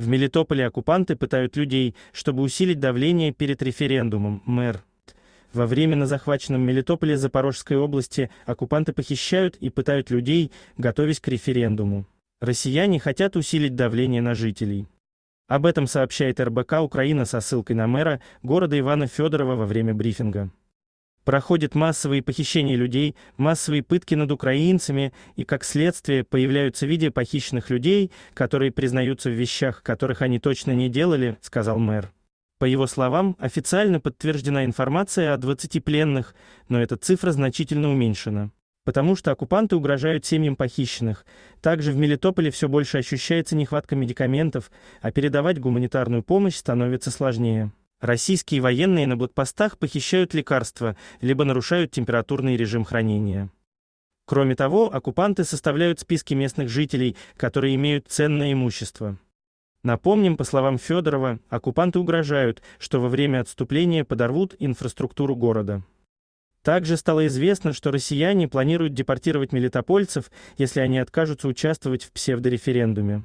В Мелитополе оккупанты пытают людей, чтобы усилить давление перед референдумом. Мэр во время на захваченном Мелитополе Запорожской области оккупанты похищают и пытают людей, готовясь к референдуму. Россияне хотят усилить давление на жителей. Об этом сообщает РБК Украина со ссылкой на мэра города Ивана Федорова во время брифинга. Проходят массовые похищения людей, массовые пытки над украинцами, и как следствие появляются видео похищенных людей, которые признаются в вещах, которых они точно не делали, сказал мэр. По его словам, официально подтверждена информация о 20 пленных, но эта цифра значительно уменьшена потому что оккупанты угрожают семьям похищенных. Также в Мелитополе все больше ощущается нехватка медикаментов, а передавать гуманитарную помощь становится сложнее. Российские военные на блокпостах похищают лекарства, либо нарушают температурный режим хранения. Кроме того, оккупанты составляют списки местных жителей, которые имеют ценное имущество. Напомним, по словам Федорова, оккупанты угрожают, что во время отступления подорвут инфраструктуру города. Также стало известно, что россияне планируют депортировать мелитопольцев, если они откажутся участвовать в псевдореферендуме.